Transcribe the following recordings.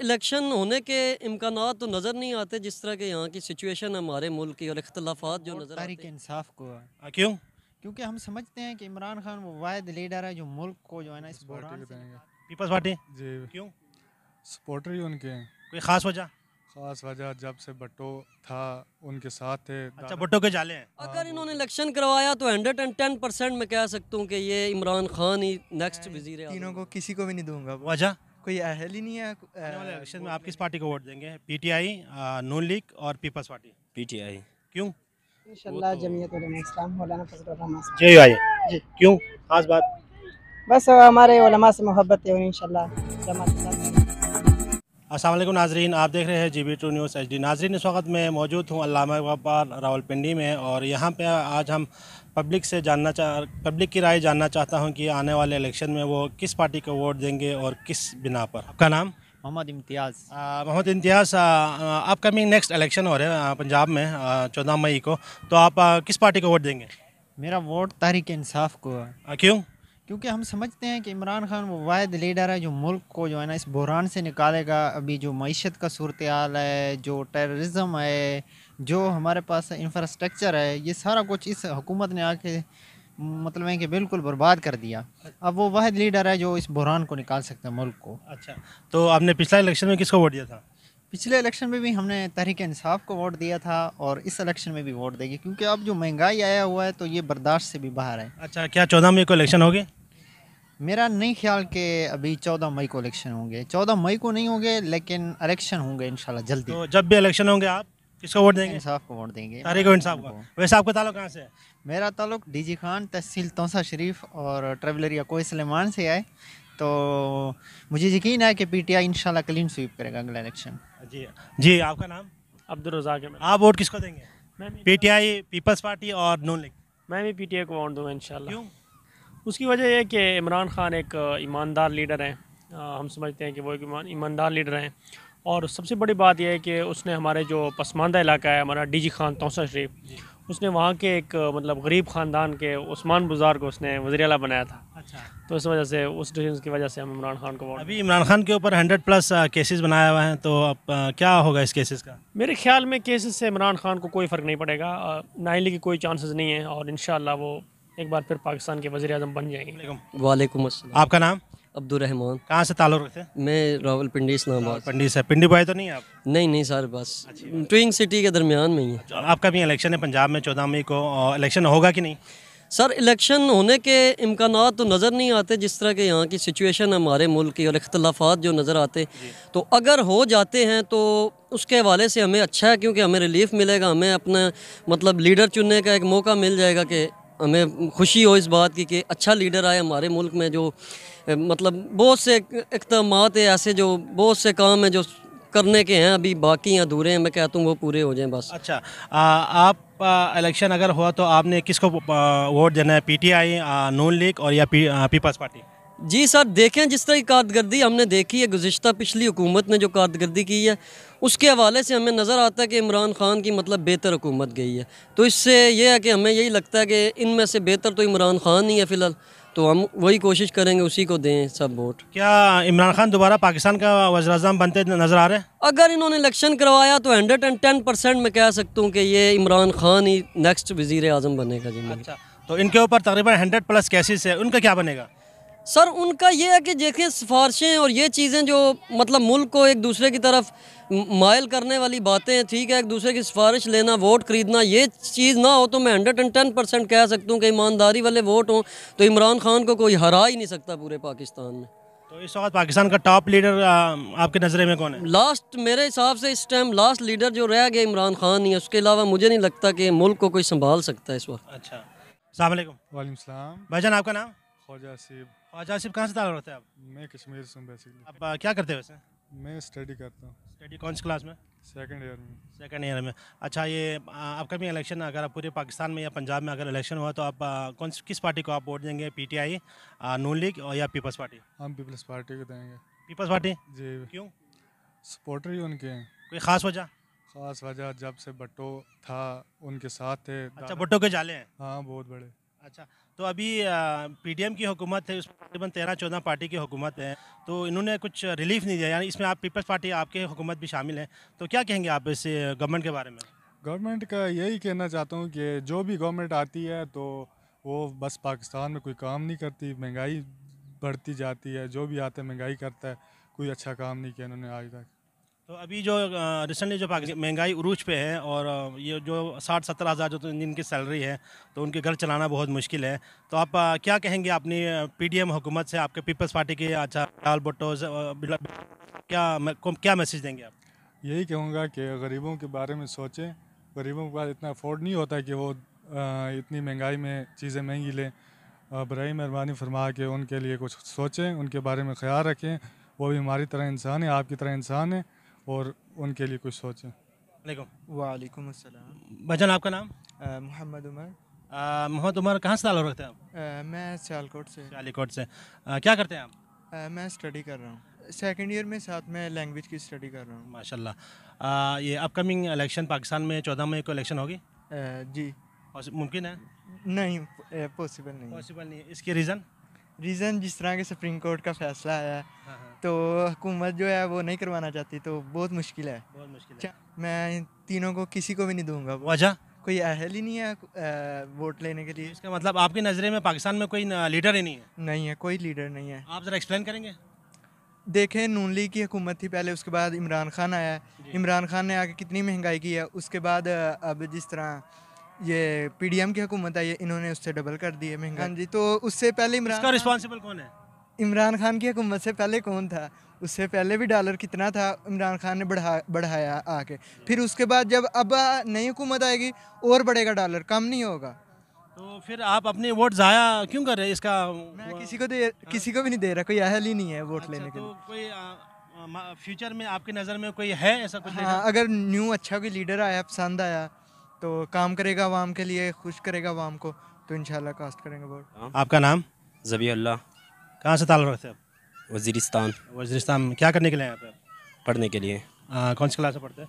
Election होने के इम्कान तो नज़र नहीं आते जिस तरह के यहाँ की सिचुएशन हमारे मुल्क की और इख्तलाफा जो नज़र तारीख इंसाफ को क्यों क्योंकि हम समझते हैं कि इमरान खान वो वाद लीडर है जो मुल्क को जो है ना इस पीपल्स पार्टी जी क्यों सपोर्टर ही उनके हैं कोई ख़ास वजह खास वजह जब से भट्टो था उनके साथ थे अच्छा भट्टो के जाले हैं अगर हाँ, इन्होंने इलेक्शन करवाया तो हंड्रेड एंड टेन परसेंट मैं कह सकता हूँ कि ये इमरान खान ही नेक्स्ट वजीर है तीनों को किसी को भी नहीं दूंगा वजह कोई अहल ही नहीं है इलेक्शन में आप किस पार्टी को वोट देंगे पीटीआई नून लीग और पीपल्स पार्टी पीटीआई क्यों तो- जी आई जी क्यों खास बात बस हमारे से मोहब्बत है अस्सलाम वालेकुम नाजरीन आप देख रहे हैं G B true news H D नाजरीन इस वक्त मैं मौजूद हूँ अलामा गब्बार रावलपिंडी में और यहाँ पे आज हम पब्लिक से जानना चाह पब्लिक की राय जानना चाहता हूँ कि आने वाले इलेक्शन में वो किस पार्टी को वोट देंगे और किस बिना पर आपका नाम Mohammad Imtiaz Mohammad Imtiaz upcoming next election हो रहे हैं पंजाब में चौदह मई को तो आप आ, किस पार्टी को वोट देंगे मेरा वोट तहरीक इंसाफ को है क्यों क्योंकि हम समझते हैं कि इमरान खान वो वाद लीडर है जो मुल्क को जो है ना इस बहरान से निकालेगा अभी जो मीशत का सूरत हाल है जो टेररिज़म है जो हमारे पास इंफ्रास्ट्रक्चर है ये सारा कुछ इस हुकूमत ने आके मतलब है कि बिल्कुल बर्बाद कर दिया अब वो वह लीडर है जो इस बुरहान को निकाल सकते हैं मुल्क को अच्छा तो आपने पिछला इलेक्शन में किसको वोट दिया था पिछले इलेक्शन में भी हमने तहरीक इंसाफ को वोट दिया था और इस इलेक्शन में भी वोट देंगे क्योंकि अब जो महंगाई आया हुआ है तो ये बर्दाश्त से भी बाहर है अच्छा क्या चौदह मई को इलेक्शन होगी मेरा नहीं ख्याल कि अभी चौदह मई को इलेक्शन होंगे चौदह मई को नहीं होंगे लेकिन इलेक्शन होंगे इन जल्दी तो जब भी इलेक्शन होंगे आप किसको वोट देंगे इंसाफ को वोट देंगे सारे को इंसाफ को वैसे आपका ताल्लुक कहाँ से है मेरा ताल्लुक डीजी खान तहसील तोसा शरीफ और ट्रेवलर या कोई सलेमान से आए तो मुझे यकीन है कि पीटीआई इंशाल्लाह क्लीन स्वीप करेगा अगला इलेक्शन जी जी आपका नाम अब्दुल रजाक है आप वोट किसको देंगे मैं पीटीआई पीपल्स पार्टी और नून लीग मैं भी पीटीआई को वोट दूंगा इंशाल्लाह क्यों उसकी वजह यह कि इमरान खान एक ईमानदार लीडर हैं हम समझते हैं कि वो एक ईमानदार लीडर हैं और सबसे बड़ी बात यह है कि उसने हमारे जो पसमानदा इलाका है हमारा डी जी खान तोसा शरीफ उसने वहाँ के एक मतलब गरीब ख़ानदान के उस्मान बुजार को उसने वजी अला बनाया था अच्छा तो इस वजह से उस डिसीजन की वजह से हम इमरान खान को अभी इमरान खान के ऊपर हंड्रेड प्लस केसेस बनाए हुआ है तो अब क्या होगा इस केसेस का मेरे ख्याल में केसेस से इमरान खान को कोई फ़र्क नहीं पड़ेगा नाइली के कोई चांसेस नहीं है और इन वो एक बार फिर पाकिस्तान के वजी बन जाएंगे वाले आपका नाम अब्दुलरहमान कहाँ से ताल्लुक रखते हैं मैं रावल पिंडी इस्लामाबाद पिंडी से पिंडी बॉय तो नहीं आप नहीं नहीं सर बस अच्छा। ट्विंग सिटी के दरमियान में ही है आपका भी इलेक्शन है पंजाब में चौदह मई को इलेक्शन होगा कि नहीं सर इलेक्शन होने के इम्कान तो नज़र नहीं आते जिस तरह के यहाँ की सिचुएशन हमारे मुल्क की और अख्तलाफात जो नज़र आते तो अगर हो जाते हैं तो उसके हवाले से हमें अच्छा है क्योंकि हमें रिलीफ मिलेगा हमें अपना मतलब लीडर चुनने का एक मौका मिल जाएगा कि हमें खुशी हो इस बात की कि अच्छा लीडर आए हमारे मुल्क में जो मतलब बहुत से इकदाम ऐसे जो बहुत से काम हैं जो करने के हैं अभी बाकी अधूरे हैं मैं कहता हूँ वो पूरे हो जाएं बस अच्छा आ, आप इलेक्शन अगर हुआ तो आपने किसको वोट देना है पीटीआई नून लीग और या पी, पीपल्स पार्टी जी सर देखें जिस तरह की कारदगर्दी हमने देखी है गुज्त पिछली हुकूमत ने जो कारदगर्दी की है उसके हवाले से हमें नज़र आता है कि इमरान ख़ान की मतलब बेहतर हुकूमत गई है तो इससे यह है कि हमें यही लगता है कि इनमें से बेहतर तो इमरान ख़ान ही है फ़िलहाल तो हम वही कोशिश करेंगे उसी को दें सब वोट क्या इमरान खान दोबारा पाकिस्तान का वजर अजम बनते नज़र आ रहे हैं अगर इन्होंने इलेक्शन करवाया तो हंड्रेड एंड टेन परसेंट मैं कह सकता हूँ कि ये इमरान खान ही नेक्स्ट वज़ी अजम बनेगा जी अच्छा तो इनके ऊपर तकरीबन हंड्रेड प्लस केसेस है उनका क्या बनेगा सर उनका ये है कि देखिए सिफारशें और ये चीज़ें जो मतलब मुल्क को एक दूसरे की तरफ मायल करने वाली बातें ठीक है एक दूसरे की सिफारिश लेना वोट ख़रीदना ये चीज़ ना हो तो मैं हंड्रेड एंड टेन परसेंट कह सकता हूँ कि ईमानदारी वाले वोट हों तो इमरान खान को कोई हरा ही नहीं सकता पूरे पाकिस्तान में तो इस वक्त पाकिस्तान का टॉप लीडर आपके नजरे में कौन है लास्ट मेरे हिसाब से इस टाइम लास्ट लीडर जो रह गया इमरान खान ही उसके अलावा मुझे नहीं लगता कि मुल्क को कोई संभाल सकता है इस वक्त अच्छा वाले भाई जान आपका नाम ख्वाजा सिब अच्छा आसिफ कहाँ से ताल्लुक रखते हैं आप मैं कश्मीर से हूँ बेसिकली आप क्या करते हैं वैसे मैं स्टडी करता हूँ स्टडी कौन सी क्लास में सेकंड ईयर में सेकंड ईयर में अच्छा ये आपका भी इलेक्शन अगर आप पूरे पाकिस्तान में या पंजाब में अगर इलेक्शन हुआ तो आप कौन किस पार्टी को आप वोट देंगे पीटीआई नून लीग और या पीपल्स पार्टी हम पीपल्स पार्टी को देंगे पीपल्स पार्टी जी क्यों सपोर्टर ही उनके हैं कोई ख़ास वजह खास वजह जब से भट्टो था उनके साथ थे अच्छा भट्टो के जाले हैं हाँ बहुत बड़े अच्छा तो अभी पीडीएम की हुकूमत है उसमें तकरीबन तेरह चौदह पार्टी की हुकूमत है तो इन्होंने कुछ रिलीफ नहीं दिया यानी इसमें आप पीपल्स पार्टी आपके हुकूमत भी शामिल है तो क्या कहेंगे आप इस गवर्नमेंट के बारे में गवर्नमेंट का यही कहना चाहता हूँ कि जो भी गवर्नमेंट आती है तो वो बस पाकिस्तान में कोई काम नहीं करती महंगाई बढ़ती जाती है जो भी आता है महंगाई करता है कोई अच्छा काम नहीं किया इन्होंने आज तक तो अभी जो रिसेंटली जो महंगाई उरूज पे है और ये जो साठ सत्तर हज़ार जो तो जिनकी सैलरी है तो उनके घर चलाना बहुत मुश्किल है तो आप क्या कहेंगे अपनी पीडीएम हुकूमत से आपके पीपल्स पार्टी के अच्छा लाल भुट्टो क्या क्या मैसेज देंगे आप यही कहूँगा कि गरीबों के बारे में सोचें गरीबों के पास इतना अफोर्ड नहीं होता कि वो इतनी महंगाई में चीज़ें महंगी लें बरई मेहरबानी फरमा के उनके लिए कुछ सोचें उनके बारे में ख्याल रखें वो भी हमारी तरह इंसान है आपकी तरह इंसान है और उनके लिए कुछ सोचें वालेकुम अस्सलाम भजन आपका नाम मोहम्मद उमर मोहम्मद उमर कहाँ से तालो रखते हैं आप मैं सियालकोट से सियालकोट से आ, क्या करते हैं आप आ, मैं स्टडी कर रहा हूँ सेकेंड ईयर में साथ में लैंग्वेज की स्टडी कर रहा हूँ माशाल्लाह ये अपकमिंग इलेक्शन पाकिस्तान में चौदह मई को इलेक्शन होगी जी मुमकिन है नहीं पॉसिबल नहीं पॉसिबल नहीं इसके रीज़न रीज़न जिस तरह के सुप्रीम कोर्ट का फैसला आया है हाँ, हाँ। तो हुकूमत जो है वो नहीं करवाना चाहती तो बहुत मुश्किल है बहुत मुश्किल है अच्छा, मैं तीनों को किसी को भी नहीं दूंगा वजह अच्छा। कोई अहल ही नहीं है वोट लेने के लिए इसका मतलब आपकी नज़र में पाकिस्तान में कोई लीडर ही नहीं है नहीं है कोई लीडर नहीं है आप ज़रा एक्सप्लेन करेंगे देखें नून लीग की हुकूमत थी पहले उसके बाद इमरान खान आया इमरान खान ने आके कितनी महंगाई की है उसके बाद अब जिस तरह ये पीडीएम की हुकूमत आई है इन्होंने उससे डबल कर दी है हाँ जी तो उससे पहले इमरान रिस्पॉन्सिबल कौन है इमरान खान की हुकूमत से पहले कौन था उससे पहले भी डॉलर कितना था इमरान खान ने बढ़ा बढ़ाया आके फिर उसके बाद जब अब नई हुकूमत आएगी और बढ़ेगा डॉलर कम नहीं होगा तो फिर आप अपने वोट ज़ाया क्यों कर रहे हैं इसका मैं किसी को दे हाँ। किसी को भी नहीं दे रहा कोई अहल ही नहीं है वोट अच्छा, लेने के तो लिए तो कोई आ, फ्यूचर में आपकी नज़र में कोई है ऐसा कुछ हाँ, अगर न्यू अच्छा कोई लीडर आया पसंद आया तो काम करेगा वाम के लिए खुश करेगा वाम को तो इनशाला कास्ट करेंगे वोट हाँ। आपका नाम जबी अल्लाह कहाँ से ताल्लुक रखते आप वजीरिस्तान वजीरिस्तान क्या करने के लिए आप पढ़ने के लिए आ, कौन सी क्लास में पढ़ते हैं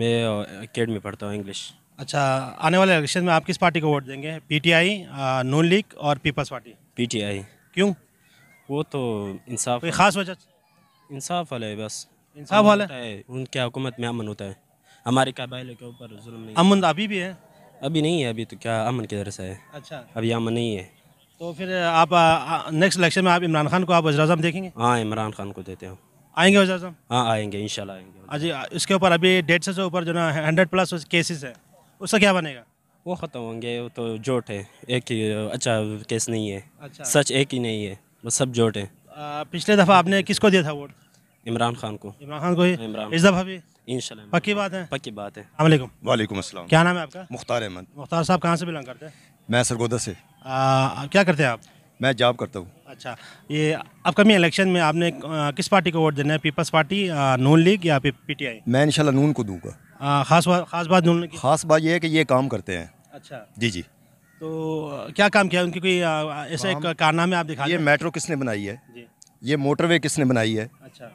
मैं अकेडमी पढ़ता हूँ इंग्लिश अच्छा आने वाले इलेक्शन में आप किस पार्टी को वोट देंगे पीटीआई नून लीग और पीपल्स पार्टी पीटीआई क्यों वो तो इंसाफ कोई ख़ास वजह इंसाफ वाले बस इंसाफ वाले है उनके हुकूमत में अमन होता है हमारे काबाइल के ऊपर जुल्म नहीं अमन तो अभी भी है अभी नहीं है अभी तो क्या अमन के तरह से है अच्छा अभी अमन नहीं है तो फिर आप नेक्स्ट इलेक्शन में आप इमरान खान को आप वजर अजम देखेंगे हाँ इमरान खान को देते हो आएंगे वजर अजम हाँ आएंगे इन आएंगे जी इसके ऊपर अभी डेढ़ सौ से ऊपर जो ना हंड्रेड प्लस केसेस है उसका क्या बनेगा वो ख़त्म होंगे वो तो जोट है एक ही अच्छा केस नहीं है अच्छा सच एक ही नहीं है बस सब जोट है पिछले दफ़ा आपने किसको दिया था वोट इमरान खान को इमरान खान को ही हाँ, इस दफ़ा भी इंशाल्लाह पक्की बात है पक्की बात है वालेकुम वालेकुम अस्सलाम क्या नाम है आपका मुख्तार अहमद मुख्तार साहब कहाँ से बिलोंग करते हैं मैं सरगोदा से आ, क्या करते हैं आप मैं जॉब करता हूँ अच्छा ये अपकमिंग इलेक्शन में आपने किस पार्टी को वोट देना है पीपल्स पार्टी नून लीग या पी टी आई मैं इनशाला नून को दूंगा खास बात खास बात नून की खास बात ये है कि ये काम करते हैं अच्छा जी जी तो क्या काम किया उनकी कोई ऐसा एक कारनामे आप दिखा ये मेट्रो किसने बनाई है ये मोटरवे किसने बनाई है अच्छा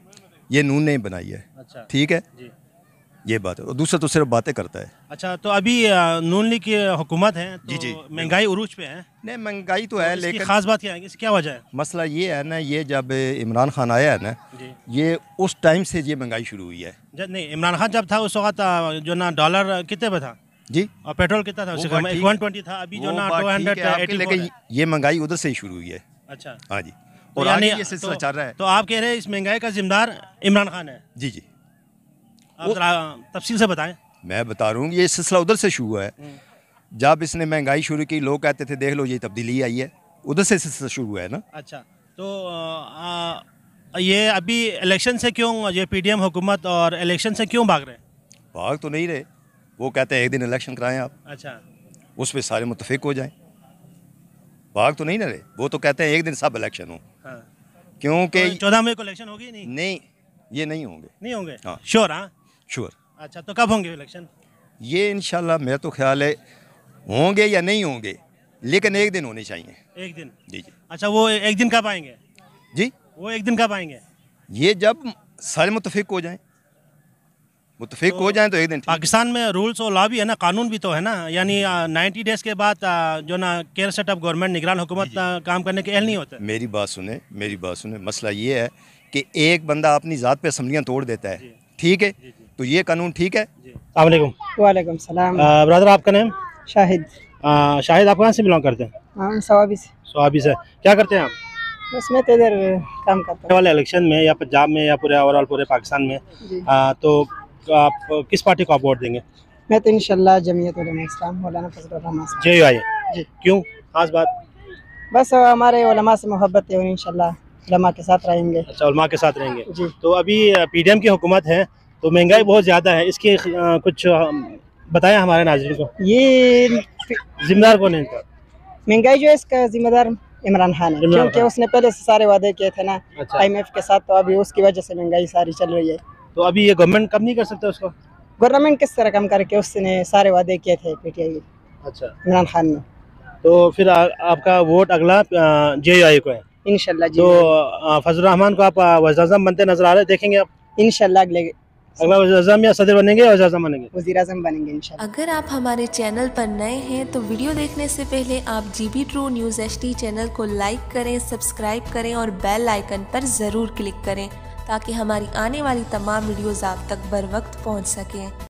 ये नून ने बनाई है अच्छा। ठीक है ये बात है और दूसरा तो सिर्फ बातें करता है अच्छा तो अभी नून लीग की हुकूमत है तो जी जी तो महंगाई उरूज पे है नहीं महंगाई तो, तो है लेकिन खास बात क्या है इसकी क्या वजह है मसला ये है ना ये जब इमरान खान आया है ना ये उस टाइम से ये महंगाई शुरू हुई है नहीं इमरान खान जब था उस वक्त जो ना डॉलर कितने पे था जी और पेट्रोल कितना था उसके वन ट्वेंटी था अभी जो ना टू हंड्रेड लेकिन ये महंगाई उधर से ही शुरू हुई है अच्छा हाँ जी और आगे ये सिलसिला तो, चल रहा है तो आप कह रहे हैं इस महंगाई का जिम्मेदार इमरान खान है जी जी तफसी से बताएं मैं बता रहा हूँ ये सिलसिला उधर से शुरू हुआ है हम्म। जब इसने महंगाई शुरू की लोग कहते थे देख लो ये तब्दीली आई है उधर से सिलसिला शुरू हुआ है ना अच्छा तो ये अभी इलेक्शन से क्यों ये पीडीएम हुकूमत और इलेक्शन से क्यों भाग रहे हैं भाग तो नहीं रहे वो कहते हैं एक दिन इलेक्शन कराएं आप अच्छा उस पर सारे मुतफिक हो जाएं भाग तो नहीं ना रहे वो तो कहते हैं एक दिन सब इलेक्शन हो क्योंकि तो चौदह मई को इलेक्शन होगी नहीं नहीं ये नहीं होंगे नहीं होंगे हाँ श्योर हाँ श्योर अच्छा तो कब होंगे इलेक्शन ये इनशाला मेरा तो ख्याल है होंगे या नहीं होंगे लेकिन एक दिन होने चाहिए एक दिन जी जी अच्छा वो एक दिन कब आएंगे जी वो एक दिन कब आएंगे ये जब सारे मुतफिक हो जाएं मुतफिक तो हो जाए तो एक दिन पाकिस्तान में रूल्स और लॉ भी है ना कानून भी तो है ना यानी नाइन्टी डेज के बाद जो ना केयर सेटअप गवर्नमेंट निगरान हुकूमत काम करने के अहल नहीं होता मेरी बात सुने मेरी बात सुने मसला ये है कि एक बंदा अपनी ज़ात पे असम्बलियाँ तोड़ देता है ठीक है तो ये कानून ठीक है ब्रदर आपका नाम शाहिद आ, शाहिद आप कहाँ से बिलोंग करते हैं सवाबी से क्या करते हैं आप बस मैं तो इधर काम करता हूँ वाले इलेक्शन में या पंजाब में या पूरे ओवरऑल पूरे पाकिस्तान में आ, तो आप किस पार्टी को आप वोट देंगे मैं तो इनशाला जमीयत इस्लाम मौलाना आइए क्यों खास बात बस हमारे उलमा से मोहब्बत है और इनशाला के साथ रहेंगे अच्छा के साथ रहेंगे जी तो अभी पी डी एम की हुकूमत है तो महंगाई बहुत ज़्यादा है इसके कुछ बताएं हमारे नाजरिन को ये जिम्मेदार कौन है इनका महंगाई जो है इसका जिम्मेदार इमरान खान है क्योंकि उसने पहले से सारे वादे किए थे ना आई अच्छा। के साथ तो अभी उसकी वजह से महंगाई सारी चल रही है तो अभी ये गवर्नमेंट कम नहीं कर सकता उसको गवर्नमेंट किस तरह कम करके उसने सारे वादे किए थे पीटीआई अच्छा इमरान खान ने तो फिर आ, आपका वोट अगला जे आई को है इनशाला तो फजल रहमान को आप वजम बनते नजर आ रहे देखेंगे आप इनशाला अगले अगला वजाजम या सदर बनेंगे या वजाजम बनेंगे वजी अजम बनेंगे इन अगर आप हमारे चैनल पर नए हैं तो वीडियो देखने से पहले आप G B true news H channel को लाइक करें सब्सक्राइब करें और बेल आइकन पर ज़रूर क्लिक करें ताकि हमारी आने वाली तमाम वीडियोज़ आप तक बर वक्त पहुँच सकें